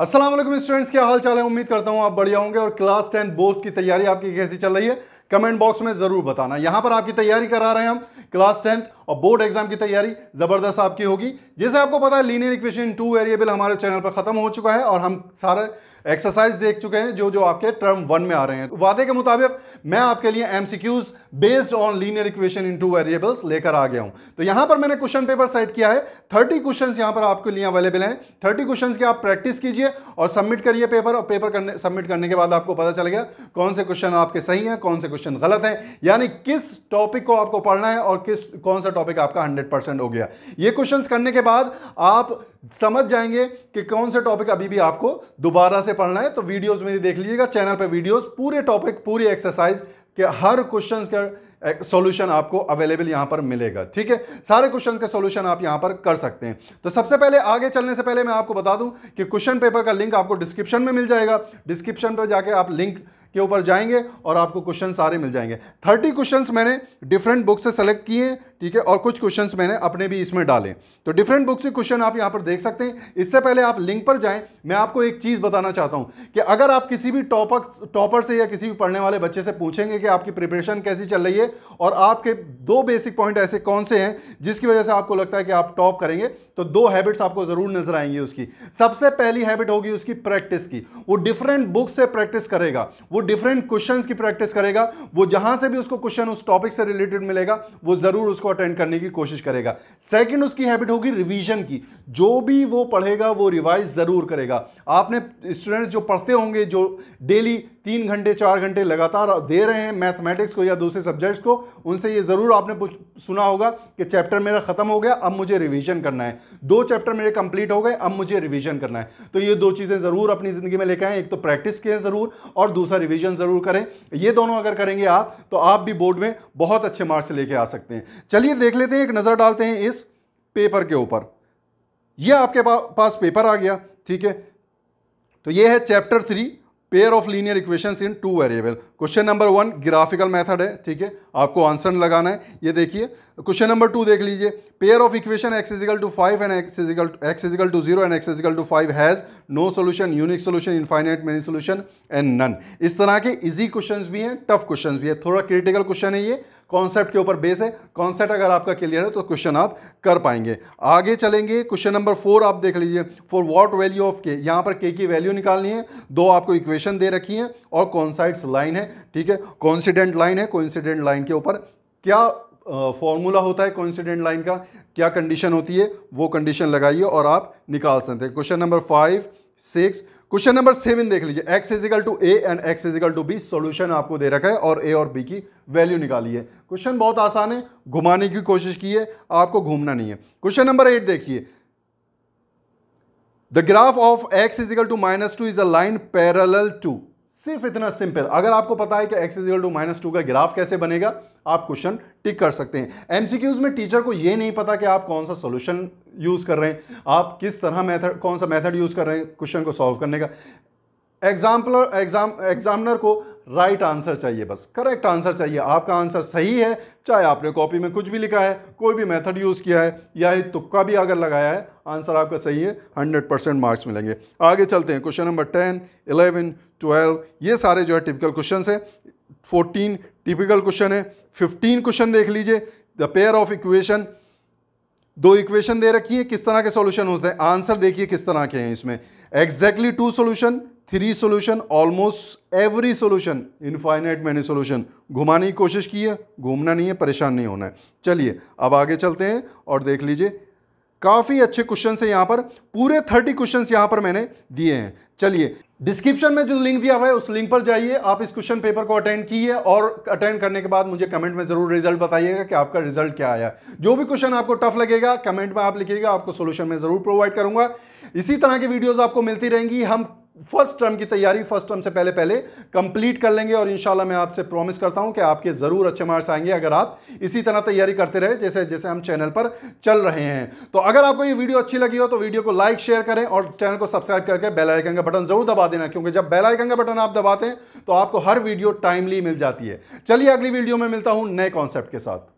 Aslam students क्या हाल चाल है उम्मीद करता हूँ आप बढ़िया होंगे और क्लास टेंथ बोर्ड की तैयारी आपकी कैसी चल रही है कमेंट बॉक्स में ज़रूर बताना यहाँ पर आपकी तैयारी करा रहे हैं हम क्लास टेंथ और बोर्ड एग्जाम की तैयारी ज़बरदस्त आपकी होगी जैसे आपको पता है लीनियर इक्वेशन टू वेरिएबल हमारे चैनल पर ख़त्म हो चुका है और हम सारे एक्सरसाइज देख चुके हैं जो जो आपके टर्म वन में आ रहे हैं वादे के मुताबिक मैं आपके लिए MCQs based on linear equation in two variables लेकर आ गया हूं तो यहां पर मैंने क्वेश्चन पेपर सेट किया है थर्टी क्वेश्चन यहां पर आपके लिए अवेलेबल हैं थर्टी क्वेश्चन की आप प्रैक्टिस कीजिए और सबमिट करिए पेपर और पेपर करने सबमिट करने के बाद आपको पता चल गया कौन से क्वेश्चन आपके सही हैं कौन से क्वेश्चन गलत हैं यानी किस टॉपिक को आपको पढ़ना है और किस कौन सा टॉपिक आपका हंड्रेड हो गया ये क्वेश्चन करने के बाद आप समझ जाएंगे कि कौन से टॉपिक अभी भी आपको दोबारा से पढ़ना है तो वीडियोस मेरी देख लीजिएगा चैनल पे वीडियोस पूरे टॉपिक पूरी एक्सरसाइज के हर क्वेश्चंस का सॉल्यूशन आपको अवेलेबल यहां पर मिलेगा ठीक है सारे क्वेश्चन का सॉल्यूशन आप यहां पर कर सकते हैं तो सबसे पहले आगे चलने से पहले मैं आपको बता दूं कि क्वेश्चन पेपर का लिंक आपको डिस्क्रिप्शन में मिल जाएगा डिस्क्रिप्शन पर जाके आप लिंक के ऊपर जाएंगे और आपको क्वेश्चन सारे मिल जाएंगे थर्टी क्वेश्चन मैंने डिफरेंट बुक से सेलेक्ट किए हैं ठीक है और कुछ क्वेश्चन मैंने अपने भी इसमें डाले तो डिफरेंट बुक से क्वेश्चन आप यहाँ पर देख सकते हैं इससे पहले आप लिंक पर जाएं मैं आपको एक चीज़ बताना चाहता हूँ कि अगर आप किसी भी टॉपर टॉपर से या किसी भी पढ़ने वाले बच्चे से पूछेंगे कि आपकी प्रिपरेशन कैसी चल रही है और आपके दो बेसिक पॉइंट ऐसे कौन से हैं जिसकी वजह से आपको लगता है कि आप टॉप करेंगे तो दो हैबिट्स आपको ज़रूर नजर आएंगी उसकी सबसे पहली हैबिट होगी उसकी प्रैक्टिस की वो डिफरेंट बुक से प्रैक्टिस करेगा वो डिफरेंट क्वेश्चंस की प्रैक्टिस करेगा वो जहां से भी उसको क्वेश्चन उस टॉपिक से रिलेटेड मिलेगा वो ज़रूर उसको अटेंड करने की कोशिश करेगा सेकंड उसकी हैबिट होगी रिवीजन की जो भी वो पढ़ेगा वो रिवाइज ज़रूर करेगा आपने स्टूडेंट्स जो पढ़ते होंगे जो डेली तीन घंटे चार घंटे लगातार दे रहे हैं मैथमेटिक्स को या दूसरे सब्जेक्ट्स को उनसे ये ज़रूर आपने सुना होगा कि चैप्टर मेरा ख़त्म हो गया अब मुझे रिविज़न करना है दो चैप्टर मेरे कंप्लीट हो गए अब मुझे रिविज़न करना है तो ये दो चीज़ें ज़रूर अपनी ज़िंदगी में लेकर आएँ एक तो प्रैक्टिस करें ज़रूर और दूसरा रिविज़न ज़रूर करें ये दोनों अगर करेंगे आप तो आप भी बोर्ड में बहुत अच्छे मार्क्स लेके आ सकते हैं चलिए देख लेते हैं एक नज़र डालते हैं इस पेपर के ऊपर यह आपके पास पेपर आ गया ठीक है तो ये है chapter three pair of linear equation in two variable question number one graphical method है ठीक है आपको आंसर लगाना है ये देखिए क्वेश्चन नंबर टू देख लीजिए pair of equation x is equal to five and x is equal x is equal to zero and x is equal to five has no solution unique solution infinite many solution and none इस तरह के easy question भी हैं tough question भी है थोड़ा critical question है ये कॉन्सेप्ट के ऊपर बेस है कॉन्सेप्ट अगर आपका क्लियर है तो क्वेश्चन आप कर पाएंगे आगे चलेंगे क्वेश्चन नंबर फोर आप देख लीजिए फॉर वॉट वैल्यू ऑफ के यहाँ पर के की वैल्यू निकालनी है दो आपको इक्वेशन दे रखी है और कॉन्साइड्स लाइन है ठीक है कॉन्सिडेंट लाइन है कॉन्सिडेंट लाइन के ऊपर क्या फॉर्मूला होता है कॉन्सिडेंट लाइन का क्या कंडीशन होती है वो कंडीशन लगाइए और आप निकाल सकते हैं question number five six question number seven देख लीजिए x is equal to A and x is equal to B solution आपको दे रखा है और ए और बी की वैल्यू निकाली है क्वेश्चन बहुत आसान है घुमाने की कोशिश की है आपको घूमना नहीं है क्वेश्चन नंबर एट देखिए the graph of x is equal to minus two is a line parallel to सिर्फ इतना सिंपल अगर आपको पता है कि x equal to minus two का ग्राफ कैसे बनेगा आप क्वेश्चन टिक कर सकते हैं एमसीक्यूज में टीचर को ये नहीं पता कि आप कौन सा सॉल्यूशन यूज़ कर रहे हैं आप किस तरह मेथड कौन सा मेथड यूज़ कर रहे हैं क्वेश्चन को सॉल्व करने का एग्जाम्पलर एग्जाम एग्जामिनर को राइट right आंसर चाहिए बस करेक्ट आंसर चाहिए आपका आंसर सही है चाहे आपने कॉपी में कुछ भी लिखा है कोई भी मेथड यूज़ किया है या ही तुक्का भी अगर लगाया है आंसर आपका सही है 100 परसेंट मार्क्स मिलेंगे आगे चलते हैं क्वेश्चन नंबर 10, 11, 12 ये सारे जो है टिपिकल क्वेश्चन हैं फोर्टीन टिपिकल क्वेश्चन है फिफ्टीन क्वेश्चन देख लीजिए द पेयर ऑफ इक्वेशन दो इक्वेशन दे रखी है किस तरह के सोल्यूशन होते हैं आंसर देखिए किस तरह के हैं इसमें exactly two solution three solution almost every solution infinite मैंने सोल्यूशन घुमाने की कोशिश की है घूमना नहीं है परेशान नहीं होना है चलिए अब आगे चलते हैं और देख लीजिए काफ़ी अच्छे क्वेश्चन है यहाँ पर पूरे थर्टी क्वेश्चन यहाँ पर मैंने दिए हैं चलिए डिस्क्रिप्शन में जो लिंक दिया हुआ है उस लिंक पर जाइए आप इस क्वेश्चन पेपर को अटेंड कीजिए और अटेंड करने के बाद मुझे कमेंट में जरूर रिजल्ट बताइएगा कि आपका रिजल्ट क्या आया जो भी क्वेश्चन आपको टफ लगेगा कमेंट में आप लिखिएगा आपको सोल्यूशन में जरूर प्रोवाइड करूंगा इसी तरह की वीडियोस आपको मिलती रहेंगी हम फर्स्ट टर्म की तैयारी फर्स्ट टर्म से पहले पहले कंप्लीट कर लेंगे और इंशाल्लाह मैं आपसे प्रॉमिस करता हूं कि आपके ज़रूर अच्छे मार्क्स आएंगे अगर आप इसी तरह तैयारी करते रहे जैसे जैसे हम चैनल पर चल रहे हैं तो अगर आपको ये वीडियो अच्छी लगी हो तो वीडियो को लाइक शेयर करें और चैनल को सब्सक्राइब करके बेलाइकन का बटन ज़रूर दबा देना क्योंकि जब बेलाइकन का बटन आप दबाते हैं तो आपको हर वीडियो टाइमली मिल जाती है चलिए अगली वीडियो में मिलता हूँ नए कॉन्सेप्ट के साथ